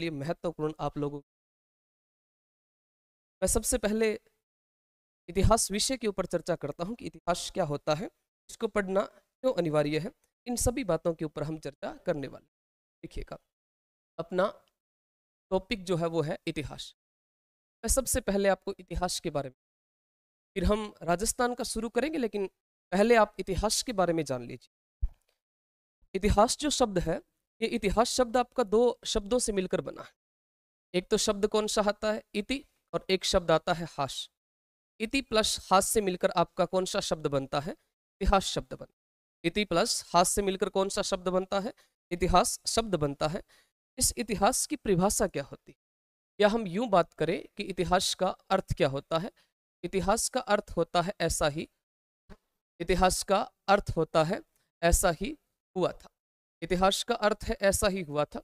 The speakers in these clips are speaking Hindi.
लिए महत्वपूर्ण आप लोगों मैं सबसे पहले इतिहास विषय के ऊपर चर्चा करता हूँ कि इतिहास क्या होता है इसको पढ़ना क्यों अनिवार्य है इन सभी बातों के ऊपर हम चर्चा करने वाले देखिएगा अपना टॉपिक जो है वो है इतिहास मैं सबसे पहले आपको इतिहास के बारे में फिर हम राजस्थान का शुरू करेंगे लेकिन पहले आप इतिहास के बारे में जान लीजिए इतिहास जो शब्द है ये इतिहास शब्द आपका दो शब्दों से मिलकर बना है एक तो शब्द कौन सा आता है इति और एक शब्द आता है हाश इति प्लस हास से मिलकर आपका कौन सा शब्द बनता है इतिहास शब्द बनता है इति प्लस हास से मिलकर कौन सा शब्द बनता है इतिहास शब्द बनता है इस इतिहास की परिभाषा क्या होती है या हम यूं बात करें कि इतिहास का अर्थ क्या होता है इतिहास का अर्थ होता है ऐसा ही इतिहास का अर्थ होता है ऐसा ही हुआ था इतिहास का अर्थ है ऐसा ही हुआ था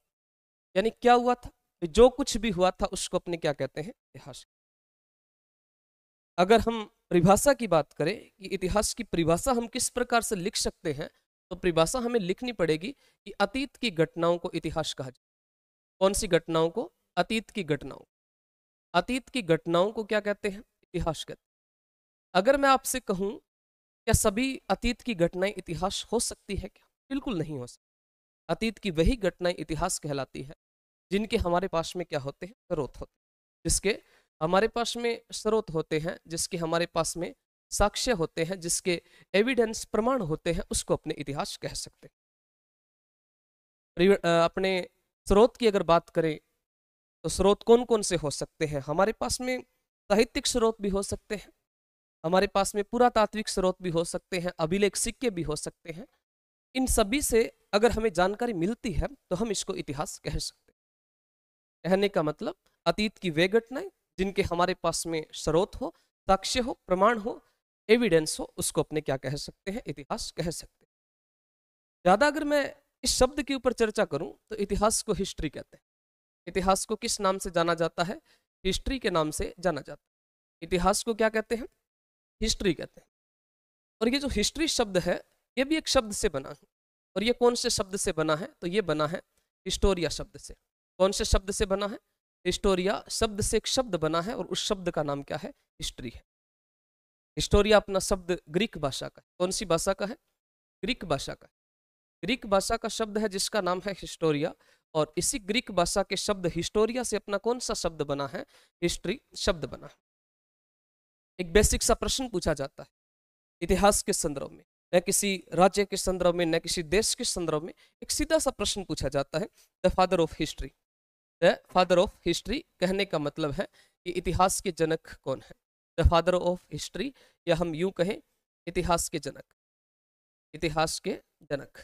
यानी क्या हुआ था जो कुछ भी हुआ था उसको अपने क्या कहते हैं इतिहास अगर हम परिभाषा की बात करें कि इतिहास की परिभाषा हम किस प्रकार से लिख सकते हैं तो परिभाषा हमें लिखनी पड़ेगी कि अतीत की घटनाओं को इतिहास कहा जाए कौन सी घटनाओं को अतीत की घटनाओं अतीत की घटनाओं को क्या कहते हैं इतिहास कहते हैं अगर मैं आपसे कहूं क्या सभी अतीत की घटनाएं इतिहास हो सकती है क्या बिल्कुल नहीं हो सकती अतीत की वही घटनाएं इतिहास कहलाती है जिनके हमारे पास में क्या होते हैं स्रोत होते हैं जिसके हमारे पास में स्रोत होते हैं जिसके हमारे पास में साक्ष्य होते हैं जिसके एविडेंस प्रमाण होते हैं उसको अपने इतिहास कह सकते हैं अपने स्रोत की अगर बात करें तो स्रोत कौन कौन से हो सकते हैं हमारे पास में साहित्यिक स्रोत भी हो सकते हैं हमारे पास में पुरातात्विक स्रोत भी हो सकते हैं अभिलेख सिक्के भी हो सकते हैं इन सभी से अगर हमें जानकारी मिलती है तो हम इसको इतिहास कह सकते हैं कहने का मतलब अतीत की वे घटनाएं जिनके हमारे पास में स्रोत हो साक्ष्य हो प्रमाण हो एविडेंस हो उसको अपने क्या कह सकते हैं इतिहास कह सकते हैं ज़्यादा अगर मैं इस शब्द के ऊपर चर्चा करूं तो इतिहास को हिस्ट्री कहते हैं इतिहास को किस नाम से जाना जाता है हिस्ट्री के नाम से जाना जाता है इतिहास को क्या कहते हैं हिस्ट्री कहते हैं और ये जो हिस्ट्री शब्द है ये भी एक शब्द से बना है और ये कौन से शब्द से बना है तो ये बना है हिस्टोरिया शब्द से कौन से शब्द से बना है हिस्टोरिया शब्द से एक शब्द बना है और उस शब्द का नाम क्या है हिस्ट्री है हिस्टोरिया अपना शब्द ग्रीक भाषा का है कौन सी भाषा का है ग्रीक भाषा का ग्रीक भाषा का शब्द है जिसका नाम है हिस्टोरिया और इसी ग्रीक भाषा के शब्द हिस्टोरिया से अपना कौन सा शब्द बना है हिस्ट्री शब्द बना है एक बेसिक सा प्रश्न पूछा जाता है इतिहास के संदर्भ में न किसी राज्य के संदर्भ में न किसी देश के संदर्भ में एक सीधा सा प्रश्न पूछा जाता है the father of history the father of history कहने का मतलब है कि इतिहास के जनक कौन है द फादर ऑफ हिस्ट्री या हम यूं कहें इतिहास के जनक इतिहास के जनक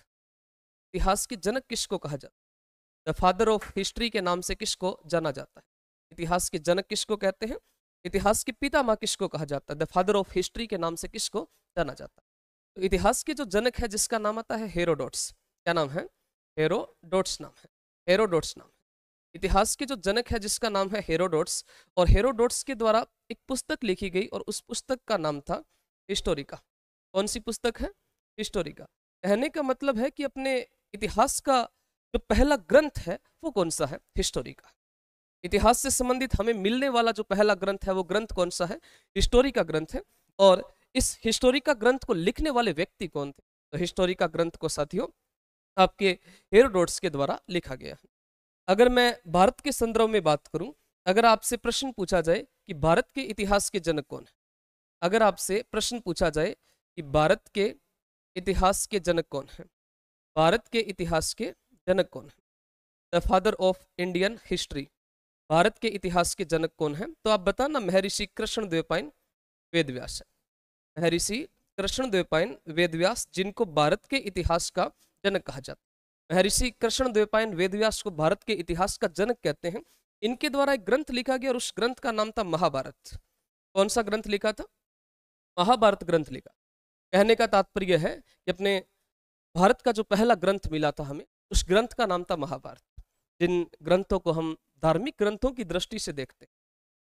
इतिहास के जनक किसको कहा जाता है द फादर ऑफ हिस्ट्री के नाम से किसको जाना जाता है इतिहास के जनक किसको कहते हैं इतिहास के पिता माँ किसको कहा जाता है द फादर ऑफ हिस्ट्री के नाम से किसको जाना जाता है तो इतिहास के जो जनक है जिसका नाम आता है हेरोडोट्स क्या नाम है हेरोडोट्स नाम है हेरोडोट्स नाम है इतिहास के जो जनक है जिसका नाम है हेरोडोट्स और हेरोडोट्स के द्वारा एक पुस्तक लिखी गई और उस पुस्तक का नाम था हिस्टोरिका कौन सी पुस्तक है हिस्टोरिका कहने का मतलब है कि अपने इतिहास का जो पहला ग्रंथ है वो कौन सा है हिस्टोरिका इतिहास से संबंधित हमें मिलने वाला जो पहला ग्रंथ है वो ग्रंथ कौन सा है हिस्टोरी का ग्रंथ है और इस हिस्टोरिका ग्रंथ को लिखने वाले व्यक्ति कौन थे तो हिस्टोरिका ग्रंथ को साथियों आपके हेरोडोट्स के द्वारा लिखा गया है अगर मैं भारत के संदर्भ में बात करूं अगर आपसे प्रश्न पूछा जाए कि भारत के इतिहास के जनक कौन है अगर आपसे प्रश्न पूछा जाए कि भारत के इतिहास के जनक कौन है भारत के इतिहास के जनक कौन है the father of Indian history Bharat के इतिहास के जनक कौन है तो आप बताना महर्षि कृष्ण देवपाइन वेद व्यास है महर्षि वेद वेदव्यास जिनको भारत के इतिहास का जनक कहा जाता है महर्षि कृष्ण वेद वेदव्यास को भारत के इतिहास का जनक कहते हैं इनके द्वारा एक ग्रंथ लिखा गया और उस ग्रंथ का नाम था महाभारत कौन सा ग्रंथ लिखा था महाभारत ग्रंथ लिखा कहने का तात्पर्य है कि अपने भारत का जो पहला ग्रंथ मिला था हमें उस ग्रंथ का नाम था महाभारत जिन ग्रंथों को हम धार्मिक ग्रंथों की दृष्टि से देखते हैं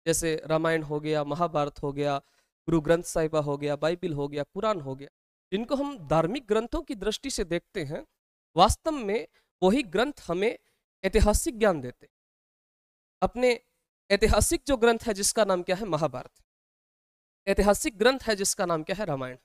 जैसे रामायण हो गया महाभारत हो गया गुरु ग्रंथ साहिबा हो गया बाइबिल हो गया कुरान हो गया जिनको हम धार्मिक ग्रंथों की दृष्टि से देखते हैं वास्तव में वही ग्रंथ हमें ऐतिहासिक ज्ञान देते अपने ऐतिहासिक जो ग्रंथ है जिसका नाम क्या है महाभारत ऐतिहासिक ग्रंथ है जिसका नाम क्या है रामायण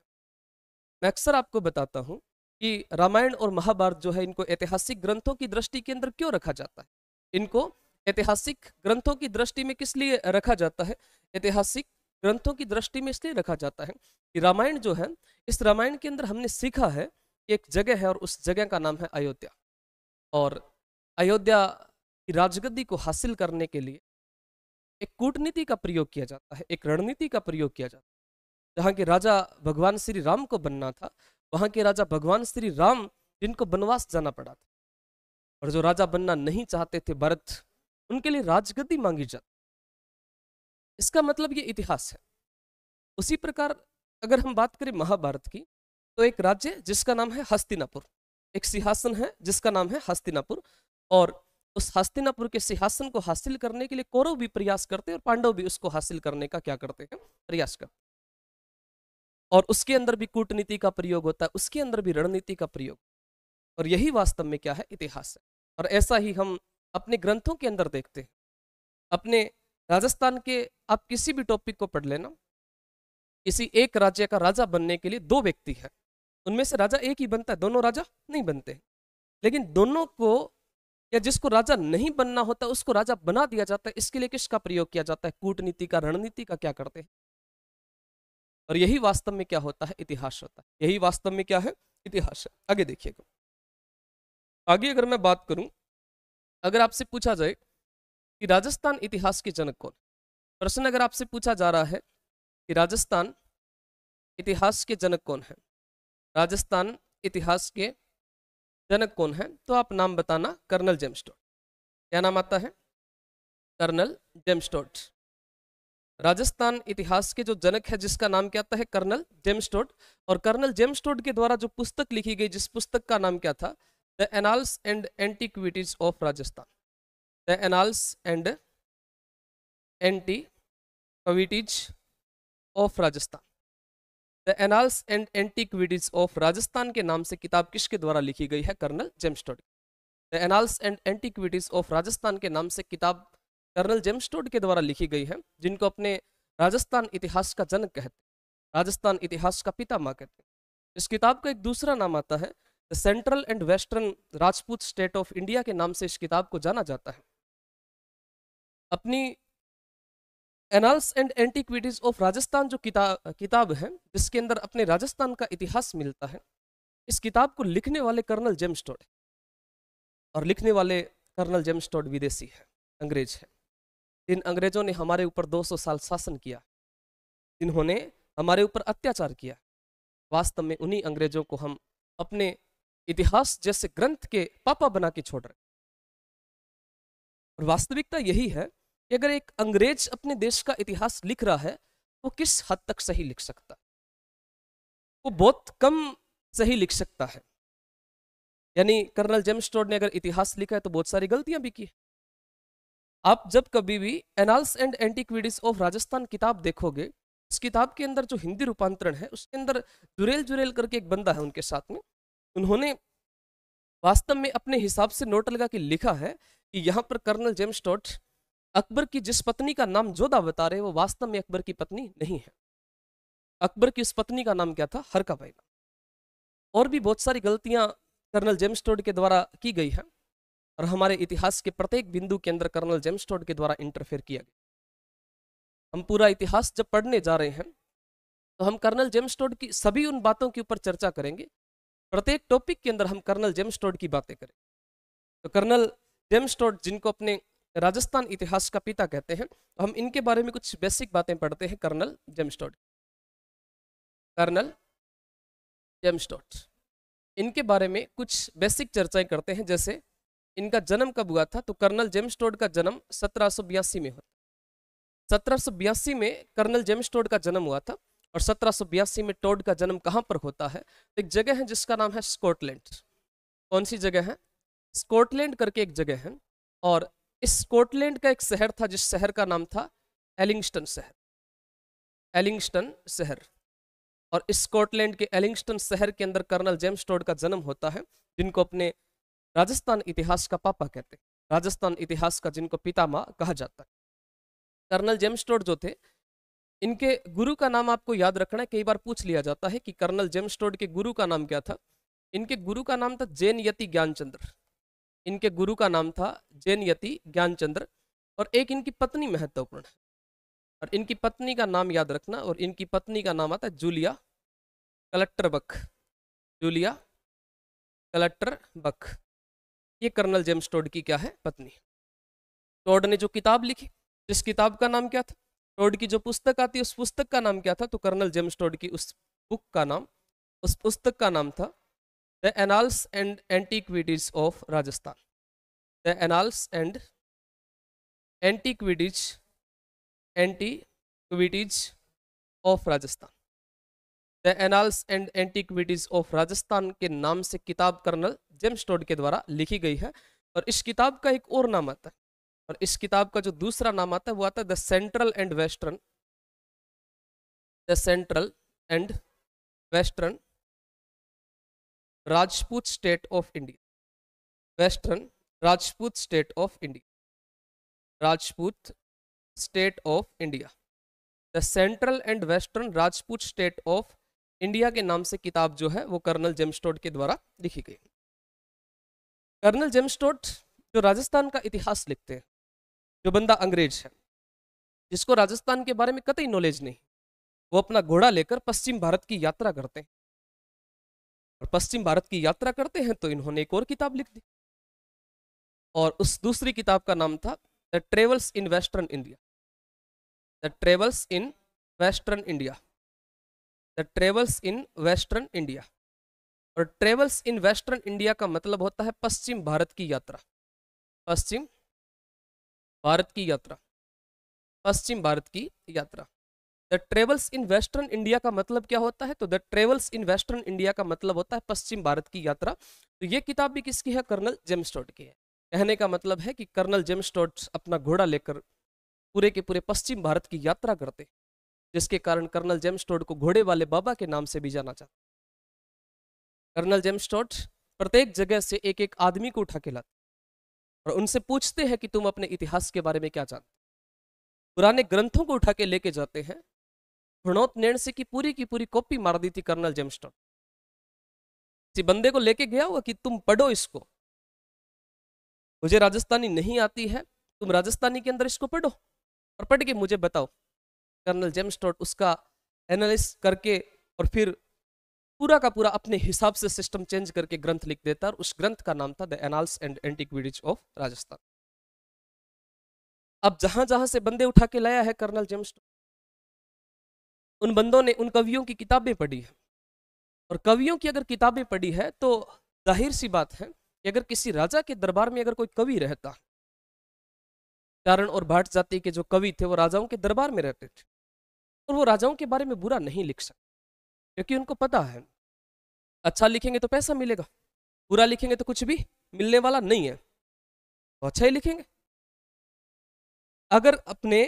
मैं अक्सर आपको बताता हूँ कि रामायण और महाभारत जो है इनको ऐतिहासिक ग्रंथों की दृष्टि के अंदर क्यों रखा जाता है इनको ऐतिहासिक ग्रंथों की दृष्टि में किस लिए रखा जाता है ऐतिहासिक ग्रंथों की दृष्टि में इसलिए रखा जाता है कि रामायण जो है इस रामायण के अंदर हमने सीखा है एक जगह है और उस जगह का नाम है अयोध्या और अयोध्या की राजगद्दी को हासिल करने के लिए एक कूटनीति का प्रयोग किया जाता है एक रणनीति का प्रयोग किया जाता है जहाँ के राजा भगवान श्री राम को बनना था वहाँ के राजा भगवान श्री राम जिनको बनवास जाना पड़ा था और जो राजा बनना नहीं चाहते थे भरत उनके लिए राजगद्दी मांगी जाती इसका मतलब ये इतिहास है उसी प्रकार अगर हम बात करें महाभारत की तो एक राज्य जिसका नाम है हस्तिनापुर एक सिंहासन है जिसका नाम है हस्तिनापुर और उस हस्तिनापुर के सिंहासन को हासिल करने के लिए कौरव भी प्रयास करते हैं और पांडव भी उसको हासिल करने का क्या करते हैं प्रयास करते और उसके अंदर भी कूटनीति का प्रयोग होता है उसके अंदर भी रणनीति का प्रयोग और यही वास्तव में क्या है इतिहास है और ऐसा ही हम अपने ग्रंथों के अंदर देखते हैं अपने राजस्थान के आप किसी भी टॉपिक को पढ़ लेना किसी एक राज्य का राजा बनने के लिए दो व्यक्ति हैं उनमें से राजा एक ही बनता है दोनों राजा नहीं बनते लेकिन दोनों को या जिसको राजा नहीं बनना होता उसको राजा बना दिया जाता है इसके लिए किसका प्रयोग किया जाता है कूटनीति का रणनीति का क्या करते हैं और यही वास्तव में क्या होता है इतिहास होता है यही वास्तव में क्या है इतिहास है आगे देखिएगा आगे अगर मैं बात करूं अगर आपसे पूछा जाए कि राजस्थान इतिहास के जनक कौन प्रश्न अगर आपसे पूछा जा रहा है कि राजस्थान इतिहास के जनक कौन है राजस्थान इतिहास के जनक कौन है तो आप नाम बताना कर्नल जेम्स्टोट क्या नाम आता है कर्नल जेम्स्टोट राजस्थान इतिहास के जो जनक है जिसका नाम क्या आता है कर्नल जेम्स्टोट और कर्नल जेम्स्टोट के द्वारा जो पुस्तक लिखी गई जिस पुस्तक का नाम क्या था the annals and antiquities of Rajasthan the annals and एंटी cavities of Rajasthan the annals and antiquities of Rajasthan के नाम से किताब किसके द्वारा लिखी गई है colonel James Tod the annals and antiquities of Rajasthan के नाम से किताब कर्नल जेम्स्टोड के द्वारा लिखी गई है जिनको अपने राजस्थान इतिहास का जनक कहते हैं राजस्थान इतिहास का पिता माँ कहते हैं इस किताब का एक दूसरा नाम आता है the central and western Rajput state of India के नाम से इस किताब को जाना जाता है अपनी annals and antiquities of Rajasthan जो किताब किताब है जिसके अंदर अपने राजस्थान का इतिहास मिलता है इस किताब को लिखने वाले कर्नल जेम्स टोड और लिखने वाले कर्नल जेम्स टोड विदेशी है अंग्रेज है जिन अंग्रेजों ने हमारे ऊपर 200 साल शासन किया जिन्होंने हमारे ऊपर अत्याचार किया वास्तव में उन्हीं अंग्रेजों को हम अपने इतिहास जैसे ग्रंथ के पापा बना के छोड़ रहे और वास्तविकता यही है कि अगर एक अंग्रेज अपने देश का इतिहास लिख रहा है वो तो किस हद तक सही लिख सकता वो बहुत कम सही लिख सकता है यानी कर्नल जेम्स टोड ने अगर इतिहास लिखा है तो बहुत सारी गलतियां भी की आप जब कभी भी annals and antiquities of Rajasthan किताब देखोगे उस किताब के अंदर जो हिंदी रूपांतरण है उसके अंदर जुरेल जुरेल करके एक बंदा है उनके साथ में उन्होंने वास्तव में अपने हिसाब से नोट लगा के लिखा है कि यहाँ पर कर्नल जेम्स टॉट अकबर की जिस पत्नी का नाम जोधा बता रहे वो वास्तव में अकबर की पत्नी नहीं है अकबर की उस पत्नी का नाम क्या था हरका बैगा और भी बहुत सारी गलतियां कर्नल जेम्स टोड के द्वारा की गई है और हमारे इतिहास के प्रत्येक बिंदु के अंदर कर्नल जेम्स टोड के द्वारा इंटरफेयर किया गया हम पूरा इतिहास जब पढ़ने जा रहे हैं तो हम कर्नल जेम्स टोड की सभी उन बातों के ऊपर चर्चा करेंगे प्रत्येक टॉपिक के अंदर हम कर्नल जेम्स टोड की बातें करेंगे तो कर्नल जेम्स टोड जिनको अपने राजस्थान इतिहास का पिता कहते हैं हम इनके बारे में कुछ बेसिक बातें पढ़ते हैं कर्नल जेम्स्टॉट कर्नल जेम्स्टॉट इनके बारे में कुछ बेसिक चर्चाएं करते हैं जैसे इनका जन्म कब हुआ था तो कर्नल जेम्स्टॉट का जन्म सत्रह में हुआ सत्रह में कर्नल जेम्स्टॉट का जन्म हुआ था और सत्रह में टोड का जन्म कहाँ पर होता है तो एक जगह है जिसका नाम है स्कॉटलैंड कौन सी जगह है स्कॉटलैंड करके एक जगह है और स्कॉटलैंड का एक शहर था जिस शहर का नाम था एलिंगस्टन शहर एलिंगस्टन शहर और स्कॉटलैंड के एलिंगस्टन शहर के अंदर कर्नल जेम्स टोड का जन्म होता है जिनको अपने राजस्थान इतिहास का पापा कहते हैं राजस्थान इतिहास का जिनको पिता माँ कहा जाता है कर्नल जेम्स टोड जो थे इनके गुरु का नाम आपको याद रखना है कई बार पूछ लिया जाता है कि कर्नल जेम्स टोड के गुरु का नाम क्या था इनके गुरु का नाम था जैन यति ज्ञानचंद्र इनके गुरु का नाम था जैन यति ज्ञानचंद्र और एक इनकी पत्नी महत्वपूर्ण है और इनकी पत्नी का नाम याद रखना और इनकी पत्नी का नाम आता है जूलिया कलेक्टर बख जूलिया कलेक्टर बख ये कर्नल जेम्स टोड की क्या है पत्नी टोड ने जो किताब लिखी जिस किताब का नाम क्या था टोड की जो पुस्तक आती है उस पुस्तक का नाम क्या था तो कर्नल जेम्स टोड की उस बुक का नाम उस पुस्तक का नाम था the annals and antiquities of rajasthan the annals and antiquities antiquities of rajasthan the annals and antiquities of Rajasthan के नाम से किताब कर्नल जेम्स टोड के द्वारा लिखी गई है और इस किताब का एक और नाम आता है और इस किताब का जो दूसरा नाम आता है वो आता है the central and western the central and western Rajput state of India western Rajput state of India Rajput state of India the central and western Rajput state of India के नाम से किताब जो है वो कर्नल जेम्स्टोड के द्वारा लिखी गई कर्नल जेम्स्टोड जो राजस्थान का इतिहास लिखते हैं जो बंदा अंग्रेज है जिसको राजस्थान के बारे में कतई नॉलेज नहीं वो अपना घोड़ा लेकर पश्चिम भारत की यात्रा करते हैं और पश्चिम भारत की यात्रा करते हैं तो इन्होंने एक और किताब लिख दी और उस दूसरी किताब का नाम था the travels in western India the travels in western India the travels in western India और ट्रेवल्स इन वेस्टर्न इंडिया का मतलब होता है पश्चिम भारत की यात्रा पश्चिम भारत की यात्रा पश्चिम भारत की यात्रा the travels in western India का मतलब क्या होता है तो the travels in western India का मतलब होता है पश्चिम भारत की यात्रा तो ये किताब भी किसकी है कर्नल जेम्स्टोट की है कहने का मतलब है कि कर्नल जेम्स्टोट अपना घोड़ा लेकर पूरे के पूरे पश्चिम भारत की यात्रा करते हैं जिसके कारण कर्नल जेम्स्टोट को घोड़े वाले बाबा के नाम से भी जाना जाता कर्नल जेम्स्टोट प्रत्येक जगह से एक एक आदमी को उठा के लाते और उनसे पूछते हैं कि तुम अपने इतिहास के बारे में क्या जानते पुराने ग्रंथों को उठा के लेके जाते हैं नैण से की पूरी की पूरी कॉपी मार दी थी कर्नल जेमस्टोन इसी बंदे को लेके गया हुआ कि तुम पढ़ो इसको मुझे राजस्थानी नहीं आती है तुम राजस्थानी के अंदर इसको पढ़ो और पढ़ के मुझे बताओ कर्नल जेम्स्टॉट उसका एनालिस करके और फिर पूरा का पूरा अपने हिसाब से सिस्टम चेंज करके ग्रंथ लिख देता और उस ग्रंथ का नाम था the annals and antiquities of Rajasthan अब जहां जहां से बंदे उठा के लाया है कर्नल जेम्स उन बंदों ने उन कवियों की किताबें पढ़ी है और कवियों की अगर किताबें पढ़ी है तो जाहिर सी बात है कि अगर किसी राजा के दरबार में अगर कोई कवि रहता चारण और भाट जाति के जो कवि थे वो राजाओं के दरबार में रहते थे और वो राजाओं के बारे में बुरा नहीं लिख सकते क्योंकि उनको पता है अच्छा लिखेंगे तो पैसा मिलेगा बुरा लिखेंगे तो कुछ भी मिलने वाला नहीं है तो अच्छा ही लिखेंगे अगर अपने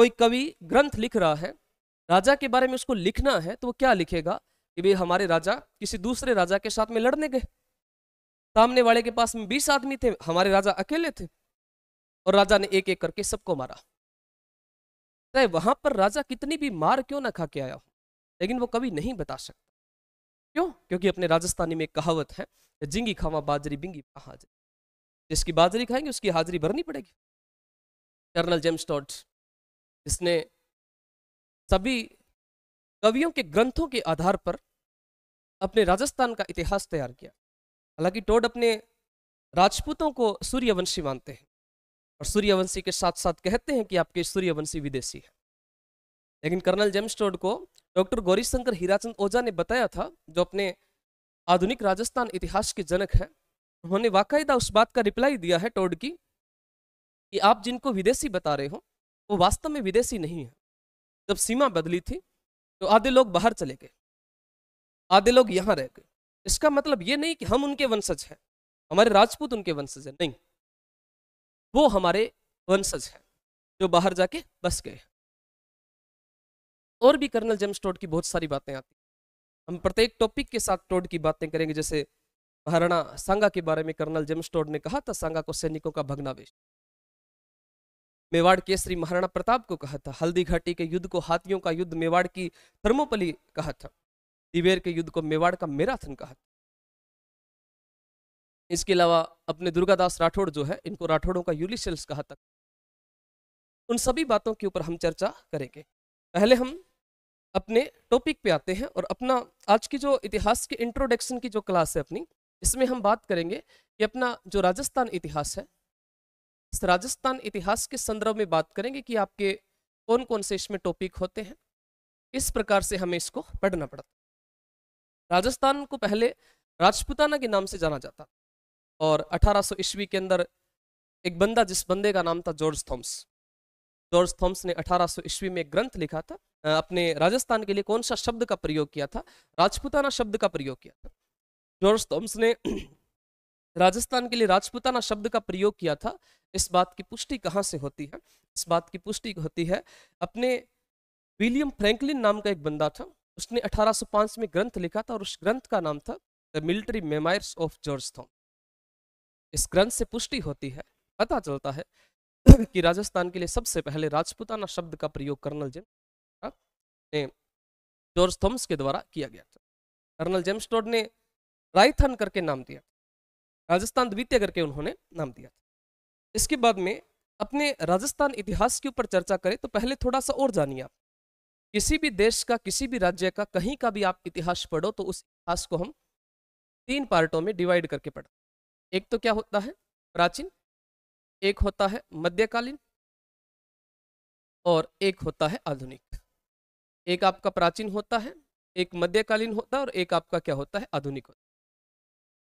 कोई कवि ग्रंथ लिख रहा है राजा के बारे में उसको लिखना है तो वो क्या लिखेगा कि भाई हमारे राजा किसी दूसरे राजा के साथ में लड़ने गए सामने वाले के पास में बीस आदमी थे हमारे राजा अकेले थे और राजा ने एक एक करके सबको मारा चाहे वहां पर राजा कितनी भी मार क्यों ना खा के आया हो लेकिन वो कभी नहीं बता सकता क्यों क्योंकि अपने राजस्थानी में कहावत है जिंगी खावा बाजरी बिंगी हाजरी जिसकी बाजरी खाएंगे उसकी हाजिरी भरनी पड़ेगी कर्नल जेम्स टॉट जिसने सभी कवियों के ग्रंथों के आधार पर अपने राजस्थान का इतिहास तैयार किया हालांकि टोड अपने राजपूतों को सूर्यवंशी मानते हैं और सूर्यवंशी के साथ साथ कहते हैं कि आपके सूर्यवंशी विदेशी है लेकिन कर्नल जेम्स टोड को डॉक्टर गौरीशंकर हीराचंद ओझा ने बताया था जो अपने आधुनिक राजस्थान इतिहास के जनक हैं उन्होंने वाकायदा उस बात का रिप्लाई दिया है टोड की कि आप जिनको विदेशी बता रहे हो वो वास्तव में विदेशी नहीं है जब सीमा बदली थी तो आधे लोग बाहर चले गए आधे लोग यहाँ रह गए इसका मतलब ये नहीं कि हम उनके वंशज हैं हमारे राजपूत उनके वंशज हैं नहीं वो हमारे वंशज हैं जो बाहर जाके बस गए और भी कर्नल जेम्स टोड की बहुत सारी बातें आती हम प्रत्येक टॉपिक के साथ टोड की बातें करेंगे जैसे महाराणा सांगा के बारे में कर्नल जेम्स टोड ने कहा था सांगा को सैनिकों का भगनावेश मेवाड़ केसरी महाराणा प्रताप को कहा था हल्दी घाटी के युद्ध को हाथियों का युद्ध मेवाड़ की थर्मोपली कहा था दिवेर के युद्ध को मेवाड़ का मैराथन कहा था इसके अलावा अपने दुर्गादास राठौड़ जो है इनको राठौड़ों का यूलिशल्स कहा था उन सभी बातों के ऊपर हम चर्चा करेंगे पहले हम अपने टॉपिक पे आते हैं और अपना आज की जो इतिहास के इंट्रोडक्शन की जो क्लास है अपनी इसमें हम बात करेंगे कि अपना जो राजस्थान इतिहास है राजस्थान इतिहास के संदर्भ में बात करेंगे कि आपके कौन कौन से इसमें टॉपिक होते हैं इस प्रकार से हमें इसको पढ़ना पड़ता राजस्थान को पहले राजपुताना के नाम से जाना जाता और 1800 ईस्वी के अंदर एक बंदा जिस बंदे का नाम था जॉर्ज थॉम्स जॉर्ज थॉम्स ने 1800 ईस्वी में एक ग्रंथ लिखा था अपने राजस्थान के लिए कौन सा शब्द का प्रयोग किया था राजपुताना शब्द का प्रयोग किया था जॉर्ज थॉम्स ने राजस्थान के लिए राजपुताना शब्द का प्रयोग किया था इस बात की पुष्टि कहाँ से होती है इस बात की पुष्टि होती है अपने विलियम फ्रैंकलिन नाम का एक बंदा था उसने 1805 में ग्रंथ लिखा था और उस ग्रंथ का नाम था the military memoirs of George Thomas इस ग्रंथ से पुष्टि होती है पता चलता है कि राजस्थान के लिए सबसे पहले राजपुताना शब्द का प्रयोग कर्नल जेम्स हाँ, ने जॉर्ज थॉम्स के द्वारा किया गया था कर्नल जेम्स ने रायथन करके नाम दिया राजस्थान द्वितीय करके उन्होंने नाम दिया इसके बाद में अपने राजस्थान इतिहास के ऊपर चर्चा करें तो पहले थोड़ा सा और जानिए आप किसी भी देश का किसी भी राज्य का कहीं का भी आप इतिहास पढ़ो तो उस इतिहास को हम तीन पार्टों में डिवाइड करके पढ़ो एक तो क्या होता है प्राचीन एक होता है मध्यकालीन और एक होता है आधुनिक एक आपका प्राचीन होता है एक मध्यकालीन होता है और एक आपका क्या होता है आधुनिक होता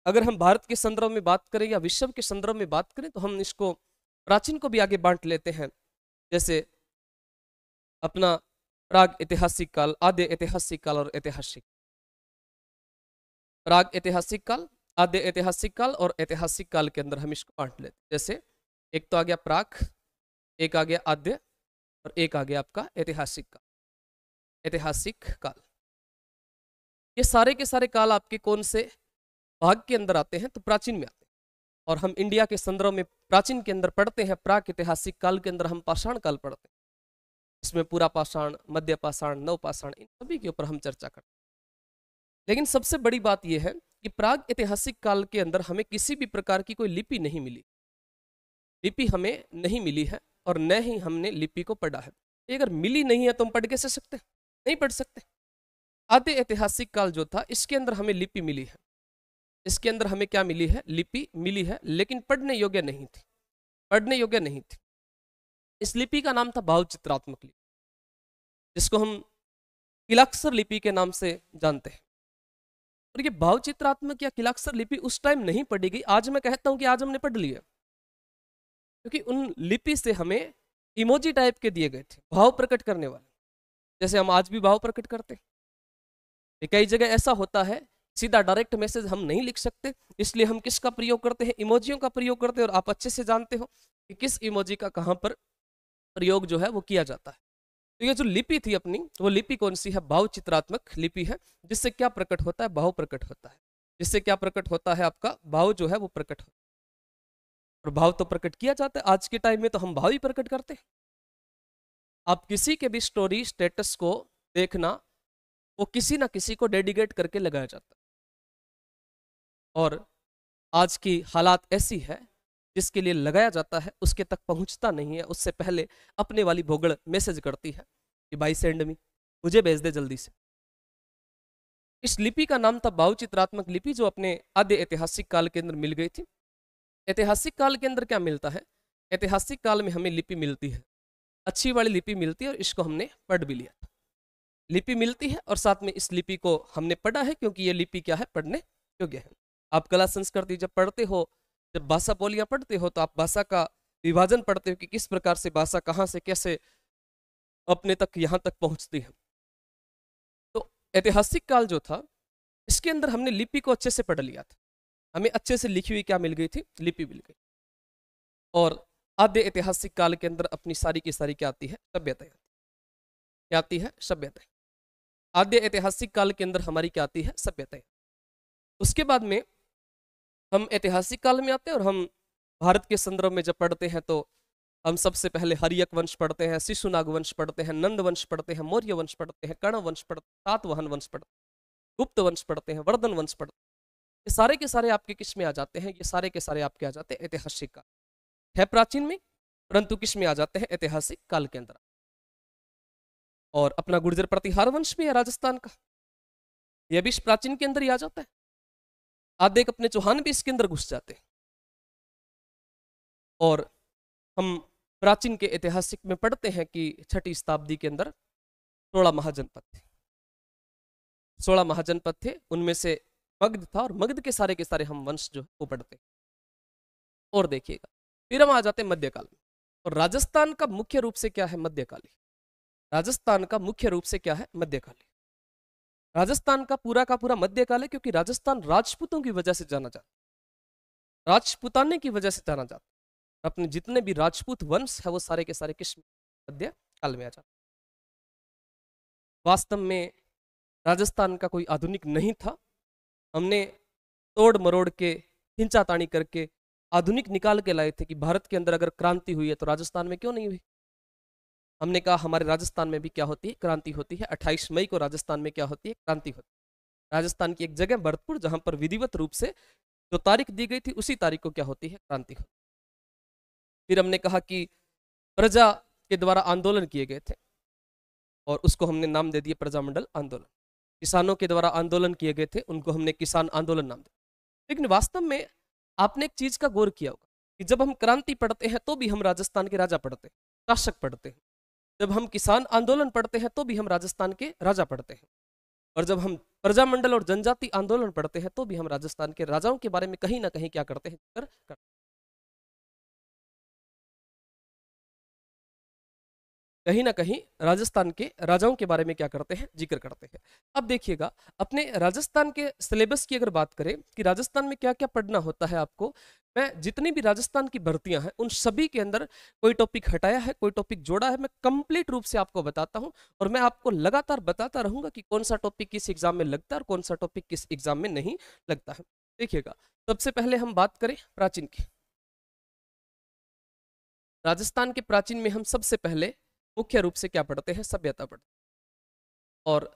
अगर हम भारत के संदर्भ में बात करें या विश्व के संदर्भ में बात करें तो हम इसको प्राचीन को भी आगे बांट लेते हैं जैसे अपना राग ऐतिहासिक काल आद्य ऐतिहासिक काल और ऐतिहासिक राग ऐतिहासिक काल आद्य ऐतिहासिक काल और ऐतिहासिक काल के अंदर हम इसको बांट लेते जैसे एक तो आ गया प्राग एक आ गया आद्य और एक आ गया आपका ऐतिहासिक काल ऐतिहासिक काल ये सारे के सारे काल आपके कौन से भाग के अंदर आते हैं तो प्राचीन में आते हैं और हम इंडिया के संदर्भ में प्राचीन के अंदर पढ़ते हैं प्राक ऐतिहासिक काल के अंदर हम पाषाण काल पढ़ते हैं इसमें पूरा पाषाण मध्य पाषाण नव पाषाण इन सभी के ऊपर हम चर्चा करते हैं लेकिन सबसे बड़ी बात यह है कि प्राग ऐतिहासिक काल के अंदर हमें किसी भी प्रकार की कोई लिपि नहीं मिली लिपि हमें नहीं मिली है और न ही हमने लिपि को पढ़ा है अगर मिली नहीं है तो हम पढ़ कैसे सकते नहीं पढ़ सकते आदि ऐतिहासिक काल जो था इसके अंदर हमें लिपि मिली है इसके अंदर हमें क्या मिली है लिपि मिली है लेकिन पढ़ने योग्य नहीं थी पढ़ने योग्य नहीं थी इस लिपि का नाम था भावचित्रात्मक लिपि जिसको हम किलाक्षर लिपि के नाम से जानते हैं और ये भावचित्रात्मक या किलाक्षर लिपि उस टाइम नहीं पढ़ी गई आज मैं कहता हूँ कि आज हमने पढ़ लिया क्योंकि उन लिपि से हमें इमोजी टाइप के दिए गए थे भाव प्रकट करने वाले जैसे हम आज भी भाव प्रकट करते हैं कई जगह ऐसा होता है सीधा डायरेक्ट मैसेज हम नहीं लिख सकते इसलिए हम किसका प्रयोग करते हैं इमोजियों का प्रयोग करते हैं और आप अच्छे से जानते हो कि किस इमोजी का कहाँ पर प्रयोग जो है वो किया जाता है तो ये जो लिपि थी अपनी वो लिपि कौन सी है भाव चित्रात्मक लिपि है जिससे क्या प्रकट होता है भाव प्रकट होता है जिससे क्या प्रकट होता है आपका भाव जो है वो प्रकट होता है और भाव तो प्रकट किया जाता है आज के टाइम में तो हम भाव ही प्रकट करते हैं आप किसी के भी स्टोरी स्टेटस को देखना वो किसी ना किसी को डेडिकेट करके लगाया जाता है और आज की हालात ऐसी है जिसके लिए लगाया जाता है उसके तक पहुंचता नहीं है उससे पहले अपने वाली भोगड़ मैसेज करती है कि बाई सेंड मी मुझे भेज दे जल्दी से इस लिपि का नाम था भावचित्रात्मक लिपि जो अपने आद्य ऐतिहासिक काल के अंदर मिल गई थी ऐतिहासिक काल के अंदर क्या मिलता है ऐतिहासिक काल में हमें लिपि मिलती है अच्छी वाली लिपि मिलती है और इसको हमने पढ़ भी लिया लिपि मिलती है और साथ में इस लिपि को हमने पढ़ा है क्योंकि ये लिपि क्या है पढ़ने योग्य है आप कला संस्कृति जब पढ़ते हो जब भाषा बोलियाँ पढ़ते हो तो आप भाषा का विभाजन पढ़ते हो कि किस प्रकार से भाषा कहाँ से कैसे अपने तक यहाँ तक पहुँचती है तो ऐतिहासिक काल जो था इसके अंदर हमने लिपि को अच्छे से पढ़ लिया था हमें अच्छे से लिखी हुई क्या मिल गई थी लिपि मिल गई और आद्य ऐतिहासिक काल के अंदर अपनी सारी की सारी क्या आती है सभ्यता क्या आती है सभ्यता आद्य ऐतिहासिक काल के अंदर हमारी क्या आती है सभ्यता उसके बाद में हम ऐतिहासिक काल में आते हैं और हम भारत के संदर्भ में जब पढ़ते हैं तो हम सबसे पहले हरियक वंश पढ़ते हैं शिशुनाग वंश पढ़ते हैं नंद वंश पढ़ते हैं मौर्य वंश पढ़ते हैं कर्ण वंश पढ़ते हैं सातवाहन वंश पढ़ते हैं गुप्त वंश पढ़ते हैं वर्धन वंश पढ़ते हैं ये सारे के सारे आपके किस में आ जाते हैं ये सारे के सारे आपके आ जाते हैं ऐतिहासिक काल है प्राचीन में परंतु किस में आ जाते हैं ऐतिहासिक काल के अंदर और अपना गुर्जर प्रतिहार वंश भी है राजस्थान का यह भी प्राचीन के अंदर ही आ जाता है आप देख अपने चौहान भी इसके अंदर घुस जाते और हम प्राचीन के ऐतिहासिक में पढ़ते हैं कि छठी शताब्दी के अंदर सोलह महाजनपद थे सोलह महाजनपद थे उनमें से मगध था और मगध के सारे के सारे हम वंश जो है वो पढ़ते हैं और देखिएगा फिर हम आ जाते हैं मध्यकाल में और राजस्थान का मुख्य रूप से क्या है मध्यकाली राजस्थान का मुख्य रूप से क्या है मध्यकाली राजस्थान का पूरा का पूरा मध्यकाल है क्योंकि राजस्थान राजपूतों की वजह से जाना जाता राजपूताने की वजह से जाना जाता अपने जितने भी राजपूत वंश है वो सारे के सारे किस मध्य काल में आ जाते वास्तव में राजस्थान का कोई आधुनिक नहीं था हमने तोड़ मरोड़ के हिंचातानी करके आधुनिक निकाल के लाए थे कि भारत के अंदर अगर क्रांति हुई है तो राजस्थान में क्यों नहीं हुई हमने कहा हमारे राजस्थान में भी क्या होती है क्रांति होती है 28 मई को राजस्थान में क्या होती है क्रांति होती है राजस्थान की एक जगह भरतपुर जहां पर विधिवत रूप से जो तारीख दी गई थी उसी तारीख को क्या होती है क्रांति होती है फिर हमने कहा कि प्रजा के द्वारा आंदोलन किए गए थे और उसको हमने नाम दे दिया प्रजामंडल आंदोलन किसानों के द्वारा आंदोलन किए गए थे उनको हमने किसान आंदोलन नाम दिया लेकिन वास्तव में आपने एक चीज का गौर किया होगा कि जब हम क्रांति पढ़ते हैं तो भी हम राजस्थान के राजा पढ़ते हैं शासक पढ़ते हैं जब हम किसान आंदोलन पढ़ते हैं तो भी हम राजस्थान के राजा पढ़ते हैं और जब हम प्रजामंडल और जनजाति आंदोलन पढ़ते हैं तो भी हम राजस्थान के राजाओं के बारे में कहीं ना कहीं क्या करते हैं जिक्र करते हैं कहीं ना कहीं राजस्थान के राजाओं के बारे में क्या करते हैं जिक्र करते हैं अब देखिएगा अपने राजस्थान के सिलेबस की अगर बात करें कि राजस्थान में क्या क्या पढ़ना होता है आपको मैं जितनी भी राजस्थान की भर्तियां हैं उन सभी के अंदर कोई टॉपिक हटाया है कोई टॉपिक जोड़ा है मैं कंप्लीट रूप से आपको बताता हूँ और मैं आपको लगातार बताता रहूंगा कि कौन सा टॉपिक किस एग्जाम में लगता है और कौन सा टॉपिक किस एग्जाम में नहीं लगता है देखिएगा सबसे पहले हम बात करें प्राचीन की राजस्थान के प्राचीन में हम सबसे पहले मुख्य रूप से क्या पढ़ते हैं सभ्यता पढ़ते और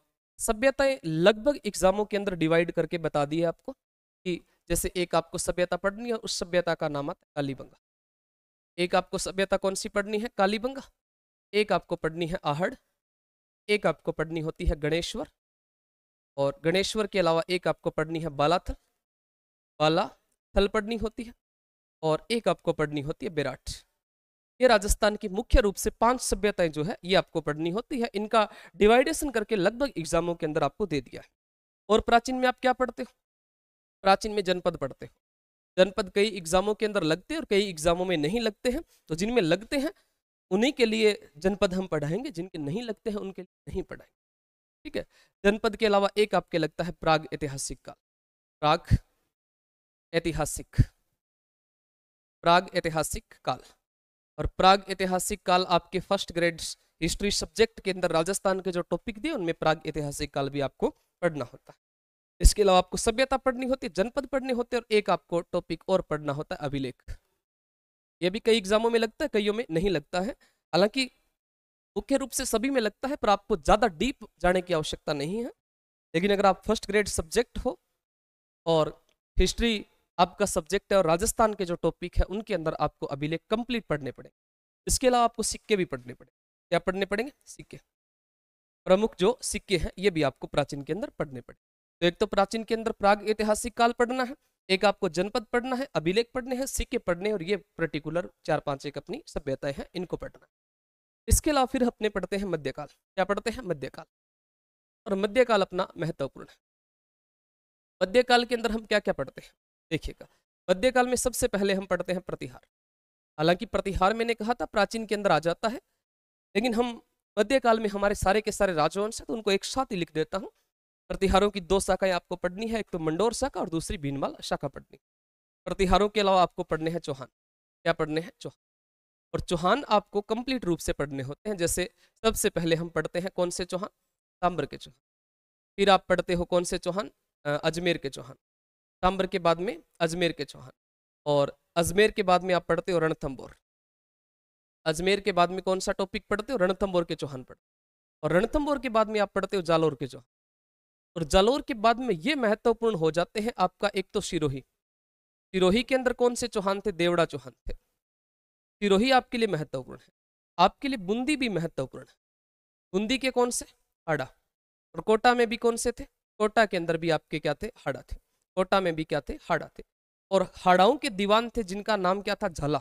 सभ्यताएं लगभग एग्जामों के अंदर डिवाइड करके बता दी है आपको कि जैसे एक आपको सभ्यता पढ़नी है उस सभ्यता का नाम आता है कालीबंगा एक आपको सभ्यता कौन सी पढ़नी है कालीबंगा एक आपको पढ़नी है आहड़ एक आपको पढ़नी होती है गणेश्वर और गणेश्वर के अलावा एक आपको पढ़नी है बालाथल बाला थल पढ़नी होती है और एक आपको पढ़नी होती है विराट ये राजस्थान की मुख्य रूप से पांच सभ्यताएं जो है ये आपको पढ़नी होती है इनका डिवाइडेशन करके लगभग एग्जामों के अंदर आपको दे दिया है और प्राचीन में आप क्या पढ़ते हो प्राचीन में जनपद पढ़ते हो जनपद कई एग्जामों के अंदर लगते हैं और कई एग्जामों में नहीं लगते हैं तो जिनमें लगते हैं उन्हीं के लिए जनपद हम पढ़ाएंगे जिनके नहीं लगते हैं उनके लिए नहीं पढ़ाएंगे ठीक है जनपद के अलावा एक आपके लगता है प्राग ऐतिहासिक काल प्राग ऐतिहासिक प्राग ऐतिहासिक काल और प्राग ऐतिहासिक काल आपके फर्स्ट ग्रेड हिस्ट्री सब्जेक्ट के अंदर राजस्थान के जो टॉपिक दिए उनमें प्राग ऐतिहासिक काल भी आपको पढ़ना होता है इसके अलावा आपको सभ्यता पढ़नी होती है जनपद पढ़ने होते हैं और एक आपको टॉपिक और पढ़ना होता है अभिलेख यह भी कई एग्जामों में लगता है कईयों में नहीं लगता है हालांकि मुख्य रूप से सभी में लगता है पर आपको ज़्यादा डीप जाने की आवश्यकता नहीं है लेकिन अगर आप फर्स्ट ग्रेड सब्जेक्ट हो और हिस्ट्री आपका सब्जेक्ट है और राजस्थान के जो टॉपिक है उनके अंदर आपको अभिलेख कंप्लीट पढ़ने पड़ेंगे इसके अलावा आपको सिक्के भी पढ़ने पड़ेंगे क्या पढ़ने पड़ेंगे सिक्के प्रमुख जो सिक्के हैं ये भी आपको प्राचीन के अंदर पढ़ने पड़ेंगे तो एक तो प्राचीन के अंदर प्राग ऐतिहासिक काल पढ़ना है एक आपको जनपद पढ़ना है अभिलेख पढ़ने हैं सिक्के पढ़ने और ये पर्टिकुलर चार पांच एक अपनी सभ्यताएं हैं इनको पढ़ना है इसके अलावा फिर अपने पढ़ते हैं मध्यकाल क्या पढ़ते हैं मध्यकाल और मध्यकाल अपना महत्वपूर्ण है मध्यकाल के अंदर हम क्या क्या पढ़ते हैं देखिएगा मध्यकाल में सबसे पहले हम पढ़ते हैं प्रतिहार हालांकि प्रतिहार मैंने कहा था प्राचीन के अंदर आ जाता है लेकिन हम मध्यकाल में हमारे सारे के सारे राजवंश है तो उनको एक साथ ही लिख देता हूँ प्रतिहारों की दो शाखाएं आपको पढ़नी है एक तो मंडोर शाखा और दूसरी भीनमाल शाखा पढ़नी प्रतिहारों के अलावा आपको पढ़ने हैं चौहान क्या पढ़ने हैं चौहान और चौहान आपको कंप्लीट रूप से पढ़ने होते हैं जैसे सबसे पहले हम पढ़ते हैं कौन से चौहान सांबर के चौहान फिर आप पढ़ते हो कौन से चौहान अजमेर के चौहान तांबर के बाद में अजमेर के चौहान और अजमेर के बाद में आप पढ़ते हो रणथम्बोर अजमेर के बाद में कौन सा टॉपिक पढ़ते हो रणथम्बोर के चौहान पढ़ते और रणथम्बोर के बाद में आप पढ़ते हो जालोर के चौहान और जालोर के बाद में ये महत्वपूर्ण हो जाते हैं आपका एक तो सिरोही सिरोही के अंदर कौन से चौहान थे देवड़ा चौहान थे सिरोही आपके लिए महत्वपूर्ण है आपके लिए बूंदी भी महत्वपूर्ण है बूंदी के कौन से हाड़ा और कोटा में भी कौन से थे कोटा के अंदर भी आपके क्या थे हाड़ा थे कोटा में भी क्या थे हाड़ा थे और हाड़ाओं के दीवान थे जिनका नाम क्या था झाला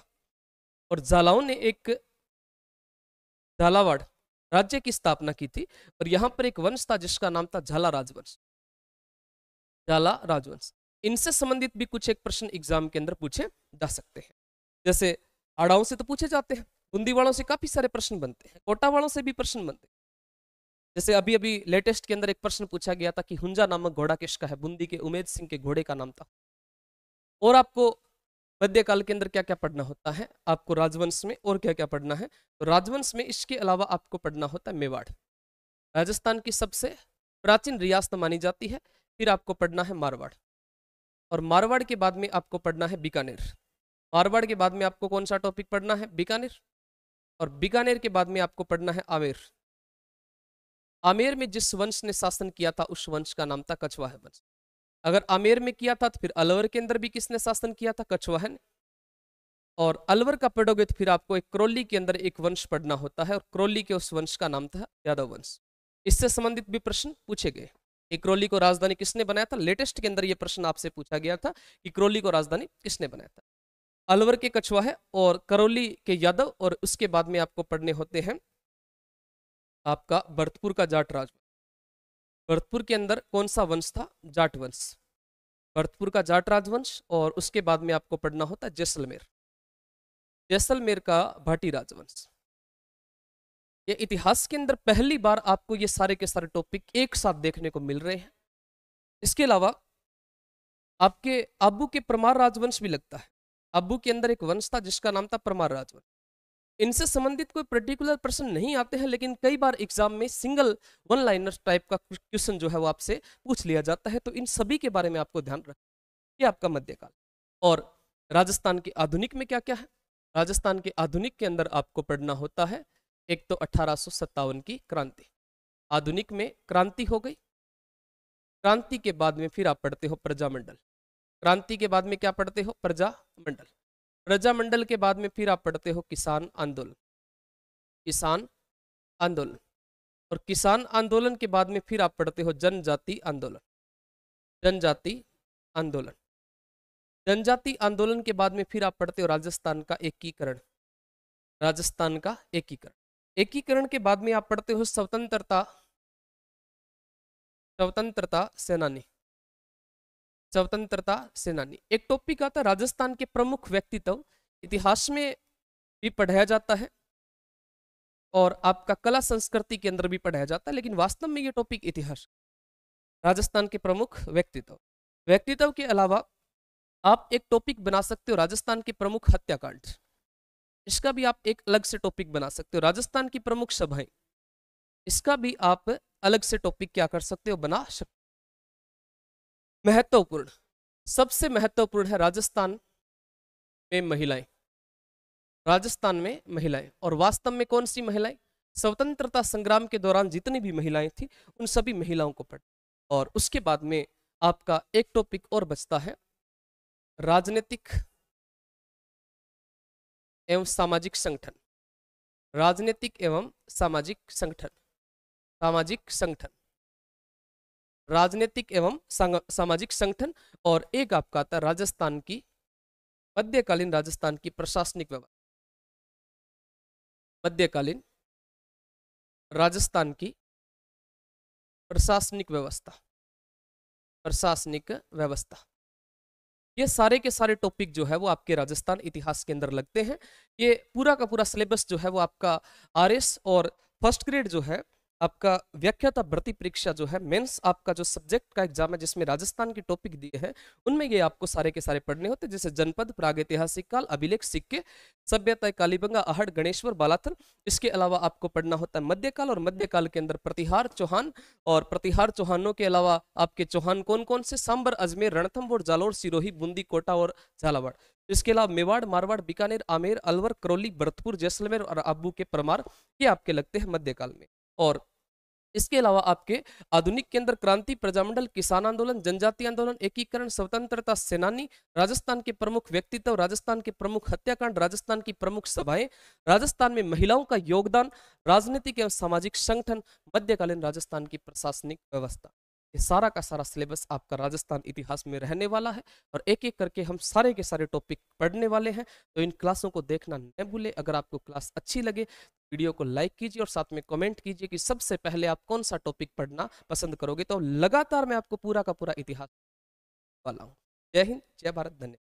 और झालाओं ने एक झालावाड़ राज्य की स्थापना की थी और यहाँ पर एक वंश था जिसका नाम था झाला राजवंश झाला राजवंश इनसे संबंधित भी कुछ एक प्रश्न एग्जाम के अंदर पूछे जा सकते हैं जैसे हाड़ाओं से तो पूछे जाते हैं बुंदी वालों से काफी सारे प्रश्न बनते हैं कोटा वालों से भी प्रश्न बनते हैं जैसे अभी अभी लेटेस्ट के अंदर एक प्रश्न पूछा गया था कि हुंजा नामक घोड़ा किसका है बूंदी के उमेद सिंह के घोड़े का नाम था और आपको मध्यकाल के अंदर क्या क्या पढ़ना होता है आपको राजवंश में और क्या क्या पढ़ना है तो राजवंश में इसके अलावा आपको पढ़ना होता है मेवाड़ राजस्थान की सबसे प्राचीन रियासत मानी जाती है फिर आपको पढ़ना है मारवाड़ और मारवाड़ के बाद में आपको पढ़ना है बीकानेर मारवाड़ के बाद में आपको कौन सा टॉपिक पढ़ना है बीकानेर और बीकानेर के बाद में आपको पढ़ना है आवेर आमेर में जिस वंश ने शासन किया था उस वंश का नाम था कछवाह वंश अगर आमेर में किया था तो फिर अलवर के अंदर भी किसने शासन किया था कछवाह ने और अलवर का पढ़ोगे तो फिर आपको एक क्रोली के अंदर एक वंश पढ़ना होता है और क्रोली के उस वंश का नाम था यादव वंश इससे संबंधित भी प्रश्न पूछे गए क्रोली को राजधानी किसने बनाया था लेटेस्ट के अंदर यह प्रश्न आपसे पूछा गया था कि क्रोली को राजधानी किसने बनाया था अलवर के कछुआ है और करौली के यादव और उसके बाद में आपको पढ़ने होते हैं आपका भरतपुर का जाट राज भरतपुर के अंदर कौन सा वंश था जाट वंश भरतपुर का जाट राजवंश और उसके बाद में आपको पढ़ना होता है जैसलमेर जैसलमेर का भाटी राजवंश ये इतिहास के अंदर पहली बार आपको ये सारे के सारे टॉपिक एक साथ देखने को मिल रहे हैं इसके अलावा आपके अबू के परमार राजवंश भी लगता है अबू के अंदर एक वंश था जिसका नाम था परमार राजवंश इनसे संबंधित कोई पर्टिकुलर प्रश्न नहीं आते हैं लेकिन कई बार एग्जाम में सिंगल वन लाइनर टाइप का क्वेश्चन जो है वो आपसे पूछ लिया जाता है तो इन सभी के बारे में आपको ध्यान रख ये आपका मध्यकाल और राजस्थान के आधुनिक में क्या क्या है राजस्थान के आधुनिक के अंदर आपको पढ़ना होता है एक तो अठारह की क्रांति आधुनिक में क्रांति हो गई क्रांति के बाद में फिर आप पढ़ते हो प्रजामंडल क्रांति के बाद में क्या पढ़ते हो प्रजामंडल प्रजा मंडल के बाद में फिर आप पढ़ते हो किसान आंदोलन किसान आंदोलन और किसान आंदोलन के बाद में फिर आप पढ़ते हो जनजाति आंदोलन जनजाति आंदोलन जनजाति आंदोलन के बाद में फिर आप पढ़ते हो राजस्थान का एकीकरण राजस्थान का एकीकरण एकीकरण के बाद में आप पढ़ते हो स्वतंत्रता स्वतंत्रता सेनानी स्वतंत्रता सेनानी एक टॉपिक आता राजस्थान के प्रमुख व्यक्तित्व इतिहास में भी पढ़ाया जाता है और आपका कला संस्कृति के अंदर भी पढ़ाया जाता है लेकिन वास्तव में ये टॉपिक इतिहास राजस्थान के प्रमुख व्यक्तित्व व्यक्तित्व के अलावा आप एक टॉपिक बना सकते हो राजस्थान के प्रमुख हत्याकांड इसका भी आप एक अलग से टॉपिक बना सकते हो राजस्थान की प्रमुख सभाएं इसका भी आप अलग से टॉपिक क्या कर सकते हो बना सकते महत्वपूर्ण सबसे महत्वपूर्ण है राजस्थान में महिलाएं राजस्थान में महिलाएं और वास्तव में कौन सी महिलाएं स्वतंत्रता संग्राम के दौरान जितनी भी महिलाएं थी उन सभी महिलाओं को पढ़ और उसके बाद में आपका एक टॉपिक और बचता है राजनीतिक एवं सामाजिक संगठन राजनीतिक एवं सामाजिक संगठन सामाजिक संगठन राजनीतिक एवं सामाजिक संगठन और एक आपका आता है राजस्थान की मध्यकालीन राजस्थान की प्रशासनिक व्यवस्था मध्यकालीन राजस्थान की प्रशासनिक व्यवस्था प्रशासनिक व्यवस्था ये सारे के सारे टॉपिक जो है वो आपके राजस्थान इतिहास के अंदर लगते हैं ये पूरा का पूरा सिलेबस जो है वो आपका आर और फर्स्ट ग्रेड जो है आपका व्याख्याता भर्ती परीक्षा जो है मेंस आपका जो सब्जेक्ट का एग्जाम है जिसमें राजस्थान के टॉपिक दिए हैं उनमें ये आपको सारे के सारे पढ़ने होते हैं जैसे जनपद प्रागैतिहासिक काल अभिलेख सिक्के सभ्यता कालीबंगा अहड़ गणेश्वर बालाथल इसके अलावा आपको पढ़ना होता है मध्यकाल और मध्यकाल के अंदर प्रतिहार चौहान और प्रतिहार चौहानों के अलावा आपके चौहान कौन कौन से सांबर अजमेर रणथम्बोर जालोर सिरोही बूंदी कोटा और झालावाड़ इसके अलावा मेवाड़ मारवाड़ बीकानेर आमेर अलवर करौली भरतपुर जैसलमेर और अबू के परमार ये आपके लगते हैं मध्यकाल में और इसके अलावा आपके आधुनिक केंद्र क्रांति प्रजामंडल किसान आंदोलन जनजाति आंदोलन एकीकरण स्वतंत्रता सेनानी राजस्थान के प्रमुख व्यक्तित्व राजस्थान के प्रमुख हत्याकांड राजस्थान की प्रमुख सभाएं राजस्थान में महिलाओं का योगदान राजनीतिक एवं सामाजिक संगठन मध्यकालीन राजस्थान की प्रशासनिक व्यवस्था ये सारा का सारा सिलेबस आपका राजस्थान इतिहास में रहने वाला है और एक एक करके हम सारे के सारे टॉपिक पढ़ने वाले हैं तो इन क्लासों को देखना न भूले अगर आपको क्लास अच्छी लगे वीडियो को लाइक कीजिए और साथ में कमेंट कीजिए कि सबसे पहले आप कौन सा टॉपिक पढ़ना पसंद करोगे तो लगातार मैं आपको पूरा का पूरा इतिहास वाला हूँ जय हिंद जय भारत धन्यवाद